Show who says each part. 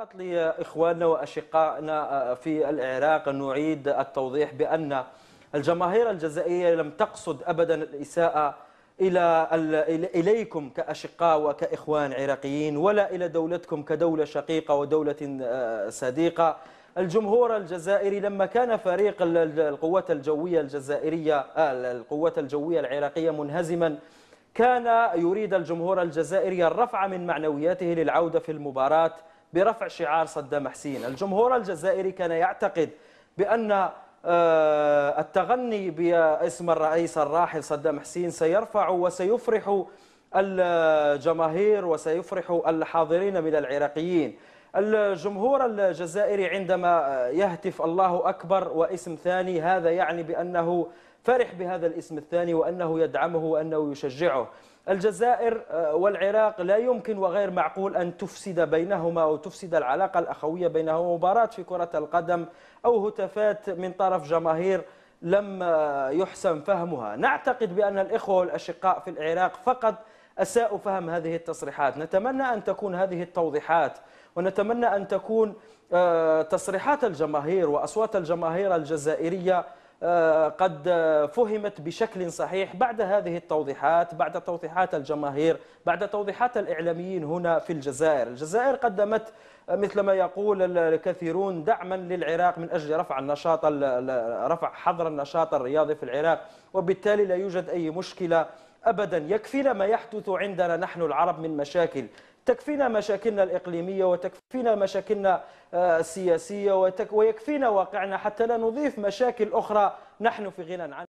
Speaker 1: فقط لإخواننا وأشقائنا آه، في العراق نعيد التوضيح بأن الجماهير الجزائرية لم تقصد أبدا الإساءة إلى إليكم كأشقاء وكإخوان عراقيين ولا إلى دولتكم كدولة شقيقة ودولة آه، صديقة الجمهور الجزائري لما كان فريق القوات الجوية الجزائرية آه، القوات الجوية العراقية منهزما كان يريد الجمهور الجزائري الرفع من معنوياته للعودة في المباراة برفع شعار صدام حسين الجمهور الجزائري كان يعتقد بأن آه، التغني باسم الرئيس الراحل صدام حسين سيرفع وسيفرح الجماهير وسيفرح الحاضرين من العراقيين الجمهور الجزائري عندما يهتف الله أكبر واسم ثاني هذا يعني بأنه فرح بهذا الاسم الثاني وأنه يدعمه وأنه يشجعه الجزائر آه، والعراق لا يمكن وغير معقول أن تفسد بينهما أو تفسد العلاقة الأخوية بينهما مباراة في كرة القدم أو هتافات من طرف جماهير لم آه، يحسن فهمها نعتقد بأن الإخوة والأشقاء في العراق فقط أساءوا فهم هذه التصريحات نتمنى أن تكون هذه التوضيحات ونتمنى أن تكون آه، تصريحات الجماهير وأصوات الجماهير الجزائرية آه، قد فهمت بشكل صحيح بعد هذه التوضيحات بعد توضيحات الجماهير بعد توضيحات الإعلاميين هنا في الجزائر الجزائر قدمت آه، مثل ما يقول الكثيرون دعما للعراق من أجل رفع النشاط رفع حظر النشاط الرياضي في العراق وبالتالي لا يوجد أي مشكلة أبدا يكفينا ما يحدث عندنا نحن العرب من مشاكل تكفينا مشاكلنا الإقليمية وتكفينا مشاكلنا آه، السياسية ويكفينا واقعنا حتى لا نضيف مشاكل أخرى نحن في غنى عنها